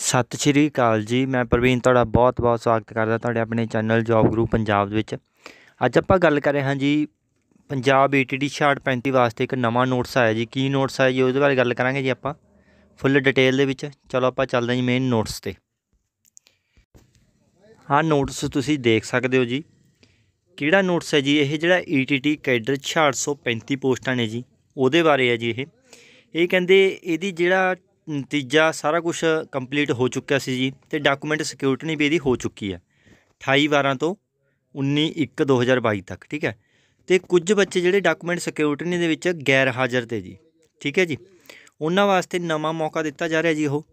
ਸਤਿ ਸ਼੍ਰੀ ਅਕਾਲ ਜੀ ਮੈਂ ਪ੍ਰਵੀਨ ਤੁਹਾਡਾ ਬਹੁਤ-ਬਹੁਤ ਸਵਾਗਤ ਕਰਦਾ ਤੁਹਾਡੇ ਆਪਣੇ ਚੈਨਲ ਜੌਬ ਗਰੂ ਪੰਜਾਬ ਦੇ ਵਿੱਚ ਅੱਜ ਆਪਾਂ ਗੱਲ ਕਰ ਰਹੇ ਹਾਂ ਜੀ ਪੰਜਾਬ ਈਟੀਡੀ 35 ਵਾਸਤੇ ਇੱਕ ਨਵਾਂ ਨੋਟਿਸ ਆਇਆ ਜੀ ਕੀ ਨੋਟਿਸ ਆਇਆ ਜੀ ਉਹਦੇ ਬਾਰੇ ਗੱਲ ਕਰਾਂਗੇ ਜੀ ਆਪਾਂ ਫੁੱਲ ਡਿਟੇਲ ਦੇ ਵਿੱਚ ਚਲੋ ਆਪਾਂ ਚੱਲਦੇ ਹਾਂ ਜੀ ਮੇਨ ਨੋਟਿਸ ਤੇ ਹਾਂ ਨੋਟਿਸ ਤੁਸੀਂ ਦੇਖ ਸਕਦੇ ਹੋ ਜੀ ਕਿਹੜਾ ਨੋਟਿਸ ਹੈ ਜੀ ਇਹ ਜਿਹੜਾ ਈਟੀਟੀ ਕੈਡਰ 635 ਪੋਸਟਾਂ ਨੇ ਜੀ ਉਹਦੇ ਬਾਰੇ ਹੈ ਜੀ ਇਹ ਇਹ ਕਹਿੰਦੇ ਇਹਦੀ ਜਿਹੜਾ ਨਤੀਜਾ ਸਾਰਾ ਕੁਝ ਕੰਪਲੀਟ ਹੋ ਚੁੱਕਿਆ ਸੀ ਜੀ ਤੇ ਡਾਕੂਮੈਂਟ ਸਿਕਿਉਰਿਟੀ ਵੀ ਇਹਦੀ ਹੋ ਚੁੱਕੀ ਹੈ 28 12 ਤੋਂ 19 1 2022 ਤੱਕ ਠੀਕ ਹੈ ਤੇ ਕੁਝ ਬੱਚੇ ਜਿਹੜੇ ਡਾਕੂਮੈਂਟ ਸਿਕਿਉਰਿਟੀ ਦੇ ਵਿੱਚ ਗੈਰ ਹਾਜ਼ਰ ਤੇ ਜੀ ਠੀਕ ਹੈ ਜੀ ਉਹਨਾਂ ਵਾਸਤੇ ਨਵਾਂ ਮੌਕਾ ਦਿੱਤਾ ਜਾ ਰਿਹਾ ਜੀ ਉਹ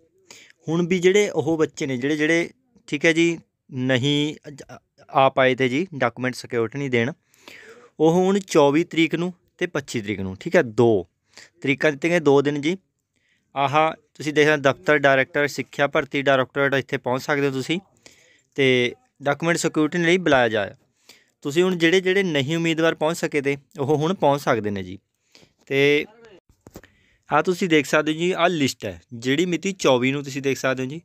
ਹੁਣ ਵੀ ਜਿਹੜੇ ਉਹ ਬੱਚੇ ਨੇ ਜਿਹੜੇ ਜਿਹੜੇ ਠੀਕ ਹੈ ਜੀ ਨਹੀਂ ਆ ਪਾਏ ਤੇ ਜੀ ਡਾਕੂਮੈਂਟ ਸਿਕਿਉਰਿਟੀ ਨਹੀਂ ਦੇਣ ਉਹ ਹੁਣ 24 ਤਰੀਕ ਨੂੰ ਤੇ 25 ਤਰੀਕ ਨੂੰ ਠੀਕ ਹੈ ਦੋ ਤਰੀਕਾਂ ਦਿੱਤੀਆਂ ਗਏ ਦੋ ਦਿਨ ਜੀ ਆਹ ਤੁਸੀਂ ਦੇਖ ਸਕਦੇ ਦਫ਼ਤਰ ਡਾਇਰੈਕਟਰ ਸਿੱਖਿਆ ਭਰਤੀ ਡਾਇਰੈਕਟੋਰੇਟ ਇੱਥੇ ਪਹੁੰਚ ਸਕਦੇ ਹੋ ਤੁਸੀਂ ਤੇ ਡਾਕੂਮੈਂਟ ਸਿਕਿਉਰਿਟੀ ਲਈ ਬੁਲਾਇਆ ਜਾਇਆ ਤੁਸੀਂ ਹੁਣ ਜਿਹੜੇ ਜਿਹੜੇ ਨਹੀਂ ਉਮੀਦਵਾਰ ਪਹੁੰਚ ਸਕੇ ਤੇ ਉਹ ਹੁਣ ਪਹੁੰਚ ਸਕਦੇ ਨੇ ਜੀ ਤੇ ਆ ਤੁਸੀਂ ਦੇਖ ਸਕਦੇ ਹੋ ਜੀ ਆ ਲਿਸਟ ਹੈ ਜਿਹੜੀ ਮਿਤੀ 24 ਨੂੰ ਤੁਸੀਂ ਦੇਖ ਸਕਦੇ ਹੋ ਜੀ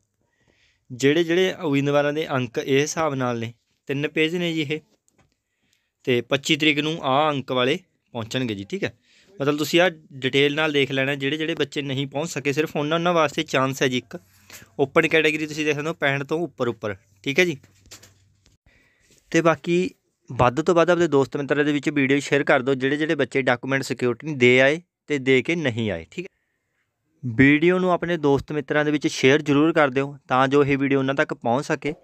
ਜਿਹੜੇ ਜਿਹੜੇ ਉਮੀਦਵਾਰਾਂ ਦੇ ਅੰਕ ਇਹ ਹਿਸਾਬ ਨਾਲ ਨੇ ਤਿੰਨ ਪੇਜ ਨੇ ਜੀ ਇਹ ਤੇ 25 ਤਰੀਕ ਨੂੰ ਆ ਅੰਕ ਵਾਲੇ ਪਹੁੰਚਣਗੇ ਜੀ ਠੀਕ ਹੈ ਮਤਲਬ ਤੁਸੀਂ ਆ ਡਿਟੇਲ ਨਾਲ ਦੇਖ ਲੈਣਾ ਜਿਹੜੇ ਜਿਹੜੇ ਬੱਚੇ ਨਹੀਂ ਪਹੁੰਚ ਸਕੇ ਸਿਰਫ ਉਹਨਾਂ ਉਹਨਾਂ ਵਾਸਤੇ ਚਾਂਸ ਹੈ ਜੀ ਇੱਕ ਓਪਨ ਕੈਟਾਗਰੀ ਤੁਸੀਂ ਦੇਖ ਸਕਦੇ ਹੋ 65 ਤੋਂ ਉੱਪਰ ਉੱਪਰ ਠੀਕ ਹੈ ਜੀ ਤੇ ਬਾਕੀ ਵੱਧ ਤੋਂ ਵੱਧ ਆਪਣੇ ਦੋਸਤ ਮਿੱਤਰਾਂ ਦੇ ਵਿੱਚ ਵੀਡੀਓ ਸ਼ੇਅਰ ਕਰ ਦਿਓ ਜਿਹੜੇ ਜਿਹੜੇ ਬੱਚੇ ਡਾਕੂਮੈਂਟ ਸਿਕਿਉਰਿਟੀ ਦੇ ਆਏ ਤੇ ਦੇ ਕੇ ਨਹੀਂ ਆਏ ਠੀਕ ਹੈ ਵੀਡੀਓ ਨੂੰ ਆਪਣੇ ਦੋਸਤ ਮਿੱਤਰਾਂ ਦੇ ਵਿੱਚ ਸ਼ੇਅਰ ਜ਼ਰੂਰ ਕਰ ਦਿਓ ਤਾਂ ਜੋ ਇਹ ਵੀਡੀਓ ਉਹਨਾਂ ਤੱਕ ਪਹੁੰਚ ਸਕੇ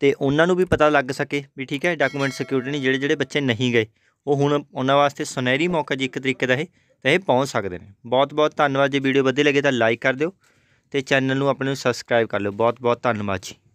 ਤੇ ਉਹਨਾਂ ਨੂੰ ਵੀ ਪਤਾ ਲੱਗ ਸਕੇ ਵੀ ਠੀਕ ਹੈ ਡਾਕੂਮੈਂਟ ਸਿਕਿਉਰਿਟੀ ਜਿਹੜੇ ਜਿਹੜੇ ਬੱਚੇ ਨਹੀਂ ਗਏ ਉਹ ਹੁਣ ਉਹਨਾਂ ਵਾਸਤੇ ਸੁਨਹਿਰੀ ਮੌਕਾ ਜੀ ਇੱਕ ਤਰੀਕੇ ਦਾ ਹੈ ਤਾਂ ਇਹ ਪਹੁੰਚ ਸਕਦੇ ਨੇ ਬਹੁਤ ਬਹੁਤ ਧੰਨਵਾਦ ਜੇ ਵੀਡੀਓ ਵਧੀਆ ਲੱਗੇ ਤਾਂ ਲਾਈਕ ਕਰ ਦਿਓ ਤੇ ਚੈਨਲ ਨੂੰ ਆਪਣੇ ਨੂੰ ਸਬਸਕ੍ਰਾਈਬ ਕਰ ਲਓ ਬਹੁਤ ਬਹੁਤ ਧੰਨਵਾਦ ਜੀ